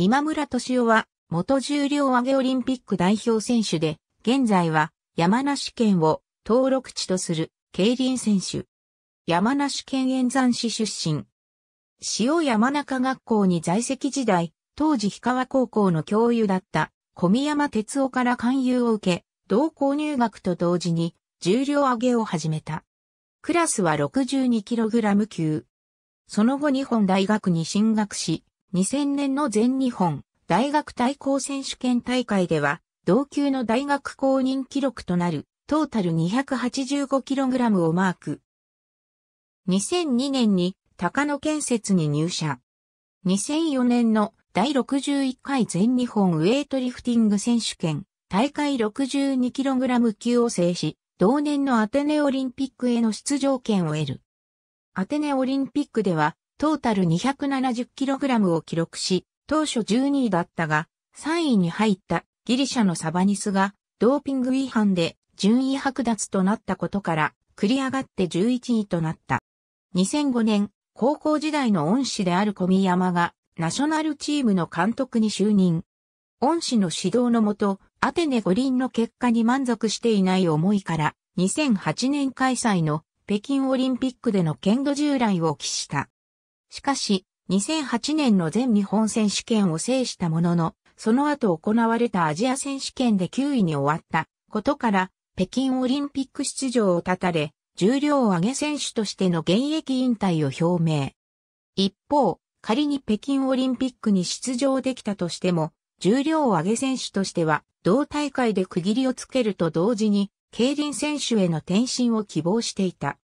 今村敏夫は、元重量上げオリンピック代表選手で、現在は山梨県を登録地とする競輪選手。山梨県沿山市出身。塩山中学校に在籍時代、当時氷川高校の教諭だった小宮山哲夫から勧誘を受け、同校入学と同時に重量上げを始めた。クラスは 62kg 級。その後日本大学に進学し、2000年の全日本大学対抗選手権大会では、同級の大学公認記録となるトータル 285kg をマーク。2002年に高野建設に入社。2004年の第61回全日本ウェイトリフティング選手権大会 62kg 級を制し、同年のアテネオリンピックへの出場権を得る。アテネオリンピックではトータル 270kg を記録し、当初12位だったが、3位に入ったギリシャのサバニスが、ドーピング違反で順位剥奪となったことから、繰り上がって11位となった。2005年、高校時代の恩師である小宮山が、ナショナルチームの監督に就任。恩師の指導のもと、アテネ五輪の結果に満足していない思いから、2008年開催の北京オリンピックでの剣道従来を期した。しかし、2008年の全日本選手権を制したものの、その後行われたアジア選手権で9位に終わったことから、北京オリンピック出場を断たれ、重量を上げ選手としての現役引退を表明。一方、仮に北京オリンピックに出場できたとしても、重量を上げ選手としては、同大会で区切りをつけると同時に、競輪選手への転身を希望していた。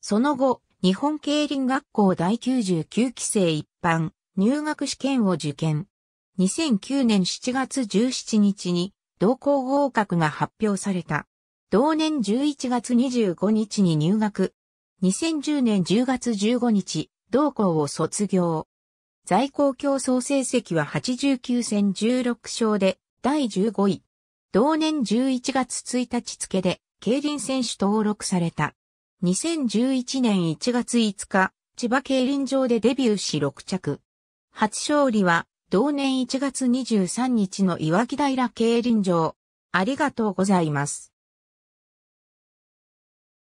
その後、日本競輪学校第99期生一般入学試験を受験。2009年7月17日に同校合格が発表された。同年11月25日に入学。2010年10月15日、同校を卒業。在校競争成績は89戦16勝で第15位。同年11月1日付で競輪選手登録された。2011年1月5日、千葉競輪場でデビューし6着。初勝利は、同年1月23日の岩木平競輪場。ありがとうございます。